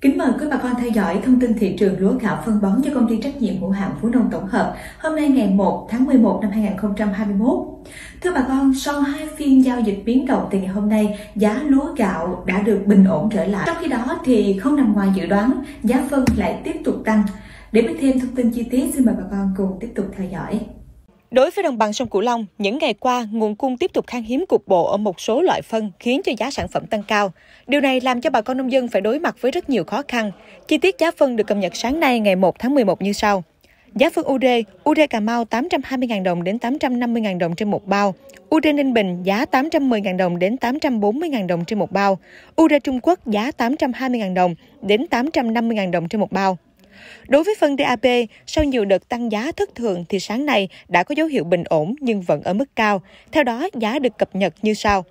Kính mời quý bà con theo dõi thông tin thị trường lúa gạo phân bón cho công ty trách nhiệm hữu hạn Phú Nông Tổng hợp hôm nay ngày 1 tháng 11 năm 2021. Thưa bà con, sau hai phiên giao dịch biến động từ ngày hôm nay giá lúa gạo đã được bình ổn trở lại. Trong khi đó thì không nằm ngoài dự đoán giá phân lại tiếp tục tăng. Để biết thêm thông tin chi tiết xin mời bà con cùng tiếp tục theo dõi. Đối với đồng bằng sông Cửu Long, những ngày qua, nguồn cung tiếp tục khan hiếm cục bộ ở một số loại phân khiến cho giá sản phẩm tăng cao. Điều này làm cho bà con nông dân phải đối mặt với rất nhiều khó khăn. Chi tiết giá phân được cập nhật sáng nay ngày 1 tháng 11 như sau. Giá phân UD, UD Cà Mau 820.000 đồng đến 850.000 đồng trên một bao. UD Ninh Bình giá 810.000 đồng đến 840.000 đồng trên một bao. UD Trung Quốc giá 820.000 đồng đến 850.000 đồng trên một bao. Đối với phân DAP, sau nhiều đợt tăng giá thất thường thì sáng nay đã có dấu hiệu bình ổn nhưng vẫn ở mức cao. Theo đó, giá được cập nhật như sau.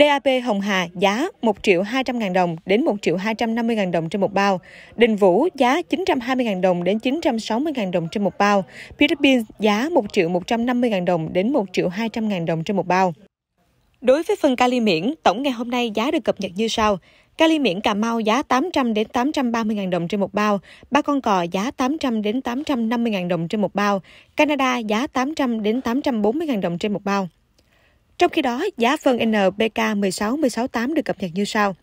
DAP Hồng Hà giá 1 triệu 200 ngàn đồng đến 1 triệu 250 ngàn đồng trên một bao. Đình Vũ giá 920 ngàn đồng đến 960 ngàn đồng trên một bao. Philippines giá 1 triệu 150 ngàn đồng đến 1 triệu 200 ngàn đồng trên một bao. Đối với phân kali miễn, tổng ngày hôm nay giá được cập nhật như sau. Cali miễn Cà Mau giá 800 đến 830 000 đồng trên một bao, ba con cò giá 800 đến 850 000 đồng trên một bao, Canada giá 800 đến 840 000 đồng trên một bao. Trong khi đó, giá phân NPK 16168 được cập nhật như sau.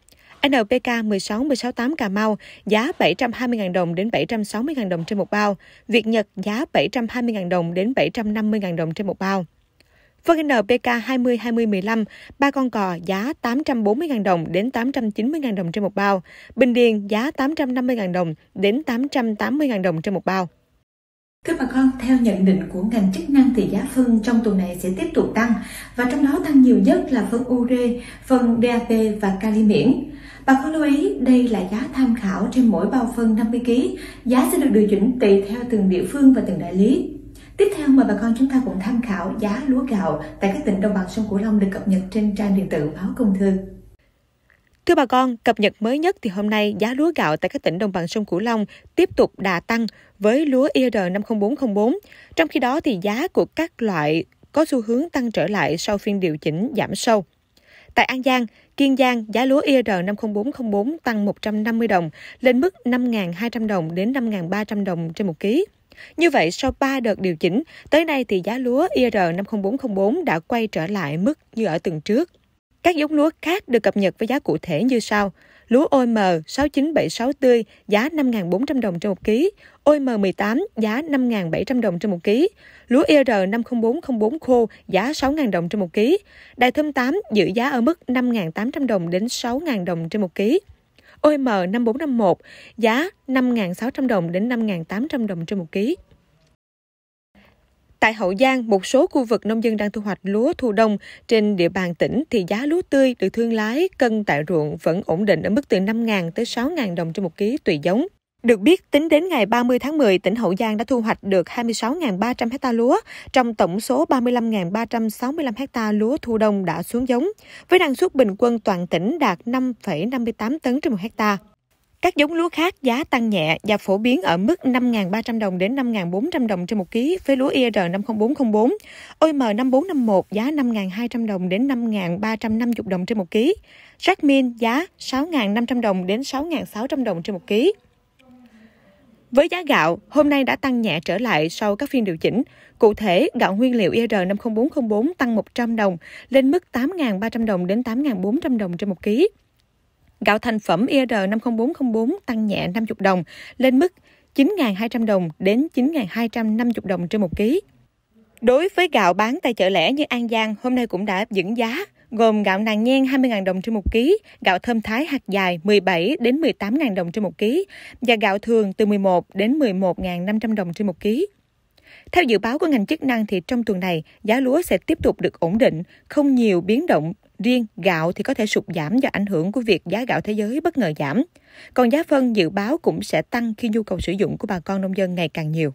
NPK 16168 Cà Mau giá 720.000 đồng đến 760.000 đồng trên một bao, Việt Nhật giá 720.000 đồng đến 750.000 đồng trên một bao. Với NPK 20-20-15, ba con cò giá 840.000 đồng đến 890.000 đồng trên một bao, bình điền giá 850.000 đồng đến 880.000 đồng trên một bao. các bà con, theo nhận định của ngành chức năng thì giá phân trong tuần này sẽ tiếp tục tăng và trong đó tăng nhiều nhất là phân ure, phân DAP và kali miễn. Bà con lưu ý đây là giá tham khảo trên mỗi bao phân 50 kg, giá sẽ được điều chỉnh tùy theo từng địa phương và từng đại lý. Tiếp theo mời bà con chúng ta cùng tham khảo giá lúa gạo tại các tỉnh đồng bằng sông Cửu Long được cập nhật trên trang điện tử báo Công Thương. Thưa bà con, cập nhật mới nhất thì hôm nay giá lúa gạo tại các tỉnh đồng bằng sông Cửu Long tiếp tục đà tăng với lúa IR e 50404. Trong khi đó thì giá của các loại có xu hướng tăng trở lại sau phiên điều chỉnh giảm sâu. Tại An Giang, Kiên Giang, giá lúa IR e 50404 tăng 150 đồng lên mức 5.200 đồng đến 5.300 đồng trên một ký. Như vậy, sau 3 đợt điều chỉnh, tới nay thì giá lúa IR 50404 đã quay trở lại mức như ở tuần trước. Các giống lúa khác được cập nhật với giá cụ thể như sau. Lúa OM 69760 tươi giá 5.400 đồng trên một ký, OM 18 giá 5.700 đồng trên một ký, lúa IR 50404 khô giá 6.000 đồng trên một ký, đài thơm 8 giữ giá ở mức 5.800 đồng đến 6.000 đồng trên một ký. OM 5451 giá 5.600 đồng đến 5.800 đồng trên một ký. Tại Hậu Giang, một số khu vực nông dân đang thu hoạch lúa thu đông trên địa bàn tỉnh thì giá lúa tươi được thương lái cân tại ruộng vẫn ổn định ở mức từ 5.000 tới 6.000 đồng trên một ký tùy giống. Được biết, tính đến ngày 30 tháng 10, tỉnh Hậu Giang đã thu hoạch được 26.300 hecta lúa trong tổng số 35.365 hecta lúa thu đông đã xuống giống, với năng suất bình quân toàn tỉnh đạt 5,58 tấn trên một hecta. Các giống lúa khác giá tăng nhẹ và phổ biến ở mức 5.300 đồng đến 5.400 đồng trên một ký với lúa IR 50404, OM5451 giá 5.200 đồng đến 5.350 đồng trên một ký, Jasmine giá 6.500 đồng đến 6.600 đồng trên một ký. Với giá gạo, hôm nay đã tăng nhẹ trở lại sau các phiên điều chỉnh. Cụ thể, gạo nguyên liệu IR ER 50404 tăng 100 đồng lên mức 8.300 đồng đến 8.400 đồng trên một ký. Gạo thành phẩm IR ER 50404 tăng nhẹ 50 đồng lên mức 9.200 đồng đến 9.250 đồng trên một ký. Đối với gạo bán tại chợ lẻ như An Giang, hôm nay cũng đã giữ giá gồm gạo nàng nhen 20.000 đồng trên 1 kg, gạo thơm thái hạt dài 17 đến 18.000 đồng trên 1 kg và gạo thường từ 11 đến 11.500 đồng trên 1 kg. Theo dự báo của ngành chức năng thì trong tuần này, giá lúa sẽ tiếp tục được ổn định, không nhiều biến động. Riêng gạo thì có thể sụt giảm do ảnh hưởng của việc giá gạo thế giới bất ngờ giảm. Còn giá phân dự báo cũng sẽ tăng khi nhu cầu sử dụng của bà con nông dân ngày càng nhiều.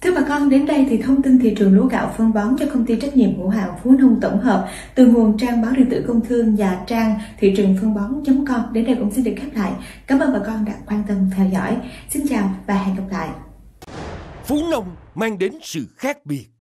Thưa bà con, đến đây thì thông tin thị trường lúa gạo phân bón cho công ty trách nhiệm hữu hạn Phú Nông tổng hợp từ nguồn trang báo điện tử công thương và trang thị trường phân bón.com đến đây cũng xin được khép lại. Cảm ơn bà con đã quan tâm theo dõi. Xin chào và hẹn gặp lại. Phú Nông mang đến sự khác biệt.